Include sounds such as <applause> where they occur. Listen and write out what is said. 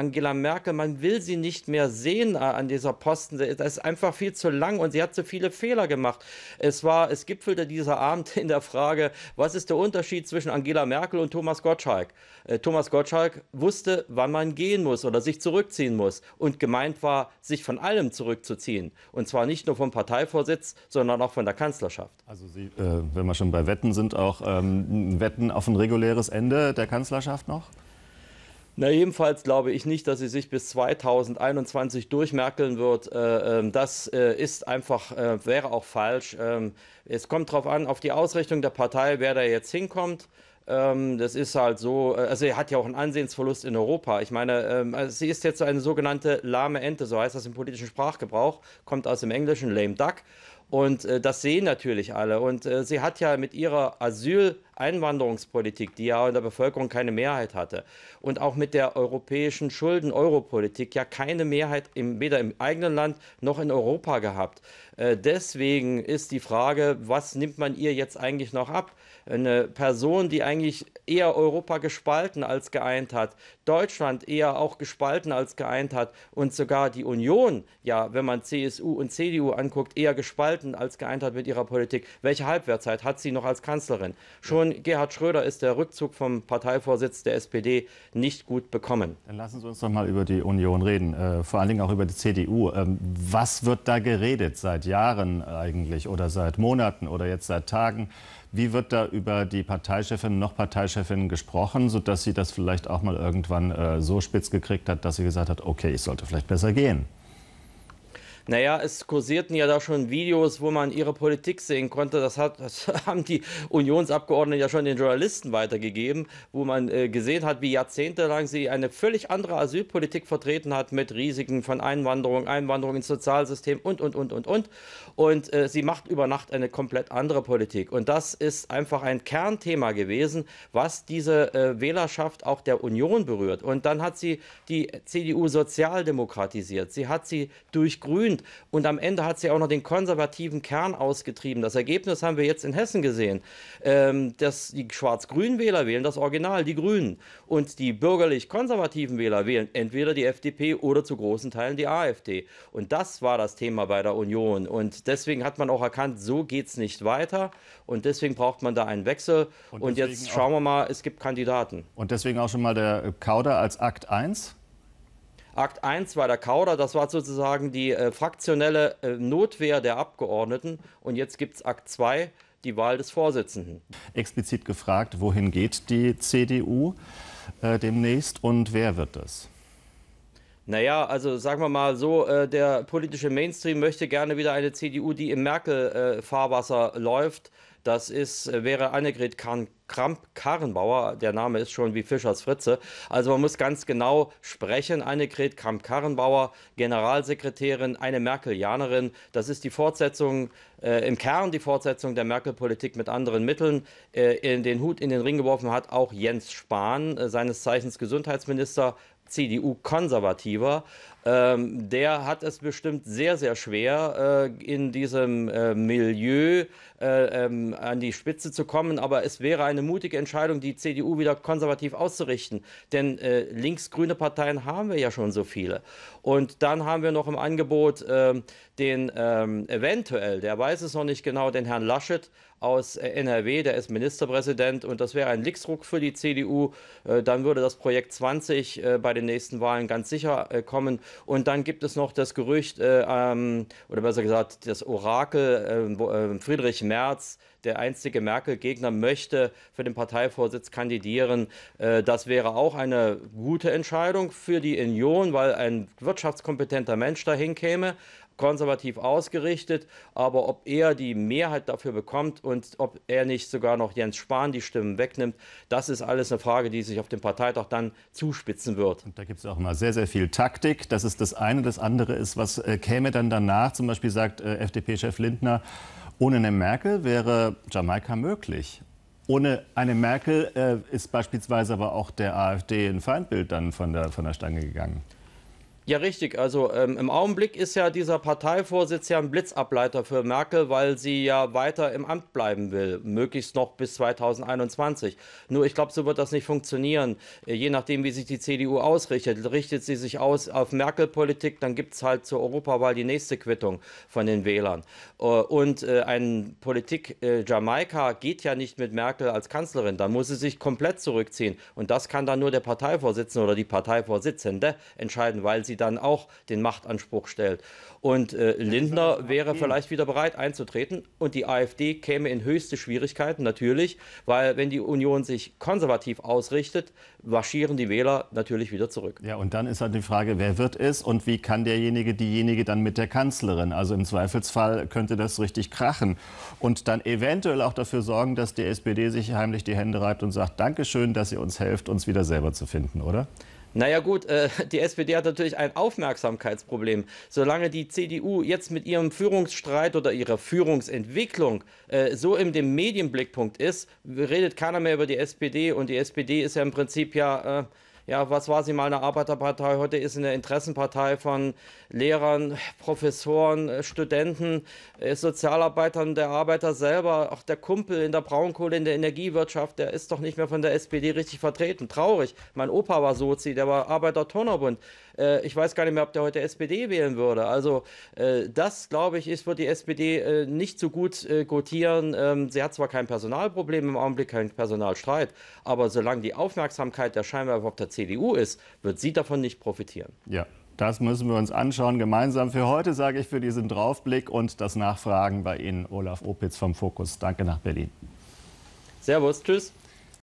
Angela Merkel, man will sie nicht mehr sehen äh, an dieser Posten. Das ist einfach viel zu lang und sie hat zu viele Fehler gemacht. Es war, es gipfelte dieser Abend <laughs> in der Frage, was ist der Unterschied zwischen Angela Merkel und Thomas Gottschalk? Äh, Thomas Gottschalk wusste, wann man gehen muss oder sich zurückziehen muss und gemeint war, sich von allem zurückzuziehen. Und zwar nicht nur vom Parteivorsitz, sondern auch von der Kanzlerschaft. Also sie, äh, wenn wir schon bei Wetten sind, auch ähm, Wetten auf ein reguläres Ende der Kanzlerschaft noch? Na, jedenfalls glaube ich nicht, dass sie sich bis 2021 durchmerkeln wird. Äh, ähm, das äh, ist einfach, äh, wäre auch falsch. Ähm, es kommt darauf an, auf die Ausrichtung der Partei, wer da jetzt hinkommt. Ähm, das ist halt so, also sie hat ja auch einen Ansehensverlust in Europa. Ich meine, also sie ist jetzt eine sogenannte lahme Ente, so heißt das im politischen Sprachgebrauch, kommt aus dem Englischen lame duck und äh, das sehen natürlich alle. Und äh, sie hat ja mit ihrer Asyleinwanderungspolitik, die ja in der Bevölkerung keine Mehrheit hatte, und auch mit der europäischen Schulden-Euro-Politik ja keine Mehrheit im, weder im eigenen Land noch in Europa gehabt. Äh, deswegen ist die Frage, was nimmt man ihr jetzt eigentlich noch ab? Eine Person, die eigentlich eher Europa gespalten als geeint hat, Deutschland eher auch gespalten als geeint hat und sogar die Union, ja, wenn man CSU und CDU anguckt, eher gespalten als geeint hat mit ihrer Politik. Welche Halbwertzeit hat sie noch als Kanzlerin? Schon ja. Gerhard Schröder ist der Rückzug vom Parteivorsitz der SPD nicht gut bekommen. Dann lassen Sie uns doch mal über die Union reden, äh, vor allen Dingen auch über die CDU. Ähm, was wird da geredet seit Jahren eigentlich oder seit Monaten oder jetzt seit Tagen? Wie wird da über die Parteichefin noch Parteichefin gesprochen, sodass sie das vielleicht auch mal irgendwann äh, so spitz gekriegt hat, dass sie gesagt hat, okay, ich sollte vielleicht besser gehen? Naja, es kursierten ja da schon Videos, wo man ihre Politik sehen konnte. Das, hat, das <laughs> haben die Unionsabgeordneten ja schon den Journalisten weitergegeben, wo man äh, gesehen hat, wie jahrzehntelang sie eine völlig andere Asylpolitik vertreten hat mit Risiken von Einwanderung, Einwanderung ins Sozialsystem und, und, und, und, und. Und äh, sie macht über Nacht eine komplett andere Politik. Und das ist einfach ein Kernthema gewesen, was diese äh, Wählerschaft auch der Union berührt. Und dann hat sie die CDU sozialdemokratisiert. Sie hat sie durch Grün grünt. Und am Ende hat sie auch noch den konservativen Kern ausgetrieben. Das Ergebnis haben wir jetzt in Hessen gesehen, ähm, dass die schwarz-grünen Wähler wählen das Original, die Grünen. Und die bürgerlich-konservativen Wähler wählen entweder die FDP oder zu großen Teilen die AfD. Und das war das Thema bei der Union. Und deswegen hat man auch erkannt, so geht es nicht weiter. Und deswegen braucht man da einen Wechsel. Und, und jetzt schauen wir mal, es gibt Kandidaten. Und deswegen auch schon mal der Kauder als Akt 1. Akt 1 war der Kauder, das war sozusagen die äh, fraktionelle äh, Notwehr der Abgeordneten. Und jetzt gibt es Akt 2, die Wahl des Vorsitzenden. Explizit gefragt, wohin geht die CDU äh, demnächst und wer wird das? Naja, also sagen wir mal so, äh, der politische Mainstream möchte gerne wieder eine CDU, die im Merkel-Fahrwasser äh, läuft. Das ist, äh, wäre Annegret Kramp-Karrenbauer. Der Name ist schon wie Fischers Fritze. Also man muss ganz genau sprechen. Annegret Kramp-Karrenbauer, Generalsekretärin, eine Merkelianerin. Das ist die Fortsetzung, äh, im Kern die Fortsetzung der Merkel-Politik mit anderen Mitteln. Äh, in den Hut in den Ring geworfen hat auch Jens Spahn, seines Zeichens Gesundheitsminister CDU-konservativer ähm, der hat es bestimmt sehr, sehr schwer, äh, in diesem äh, Milieu äh, ähm, an die Spitze zu kommen. Aber es wäre eine mutige Entscheidung, die CDU wieder konservativ auszurichten. Denn äh, linksgrüne Parteien haben wir ja schon so viele. Und dann haben wir noch im Angebot ähm, den ähm, eventuell, der weiß es noch nicht genau, den Herrn Laschet aus äh, NRW, der ist Ministerpräsident und das wäre ein Lixruck für die CDU. Äh, dann würde das Projekt 20 bei den nächsten Wahlen ganz sicher kommen. Und dann gibt es noch das Gerücht, äh, ähm, oder besser gesagt, das Orakel, äh, Friedrich Merz, der einstige Merkel-Gegner, möchte für den Parteivorsitz kandidieren. Äh, das wäre auch eine gute Entscheidung für die Union, weil ein wirtschaftskompetenter Mensch dahin käme konservativ ausgerichtet, aber ob er die Mehrheit dafür bekommt und ob er nicht sogar noch Jens Spahn die Stimmen wegnimmt, das ist alles eine Frage, die sich auf dem Parteitag dann zuspitzen wird. Und da gibt es auch mal sehr, sehr viel Taktik. Das ist das eine. Das andere ist, was äh, käme dann danach? Zum Beispiel sagt äh, FDP-Chef Lindner, ohne eine Merkel wäre Jamaika möglich. Ohne eine Merkel äh, ist beispielsweise aber auch der AfD ein Feindbild dann von der, von der Stange gegangen. Ja, richtig. Also ähm, im Augenblick ist ja dieser Parteivorsitz ja ein Blitzableiter für Merkel, weil sie ja weiter im Amt bleiben will, möglichst noch bis 2021. Nur ich glaube, so wird das nicht funktionieren. Äh, je nachdem, wie sich die CDU ausrichtet. Richtet sie sich aus auf Merkel-Politik, dann gibt es halt zur Europawahl die nächste Quittung von den Wählern. Äh, und äh, eine Politik äh, Jamaika geht ja nicht mit Merkel als Kanzlerin. Dann muss sie sich komplett zurückziehen. Und das kann dann nur der Parteivorsitzende oder die Parteivorsitzende entscheiden, weil sie dann auch den Machtanspruch stellt. Und äh, Lindner wäre vielleicht wieder bereit einzutreten und die AfD käme in höchste Schwierigkeiten, natürlich, weil wenn die Union sich konservativ ausrichtet, marschieren die Wähler natürlich wieder zurück. Ja, und dann ist halt die Frage, wer wird es und wie kann derjenige, diejenige dann mit der Kanzlerin? Also im Zweifelsfall könnte das richtig krachen und dann eventuell auch dafür sorgen, dass die SPD sich heimlich die Hände reibt und sagt, Dankeschön, dass ihr uns helft, uns wieder selber zu finden, oder? Naja gut, äh, die SPD hat natürlich ein Aufmerksamkeitsproblem. Solange die CDU jetzt mit ihrem Führungsstreit oder ihrer Führungsentwicklung äh, so im dem Medienblickpunkt ist, redet keiner mehr über die SPD und die SPD ist ja im Prinzip ja... Äh, ja, was war sie mal eine Arbeiterpartei, heute ist sie eine Interessenpartei von Lehrern, Professoren, äh, Studenten, äh, Sozialarbeitern, der Arbeiter selber, auch der Kumpel in der Braunkohle, in der Energiewirtschaft, der ist doch nicht mehr von der SPD richtig vertreten. Traurig. Mein Opa war Sozi, der war Arbeiter-Turnerbund. Äh, ich weiß gar nicht mehr, ob der heute SPD wählen würde. Also äh, das, glaube ich, ist, wird die SPD äh, nicht so gut äh, gotieren. Ähm, sie hat zwar kein Personalproblem im Augenblick, keinen Personalstreit, aber solange die Aufmerksamkeit der Scheinwerfer auf der CDU ist, wird sie davon nicht profitieren. Ja. Das müssen wir uns anschauen gemeinsam. Für heute sage ich für diesen Draufblick und das Nachfragen bei Ihnen, Olaf Opitz vom Fokus. Danke nach Berlin. Servus, tschüss.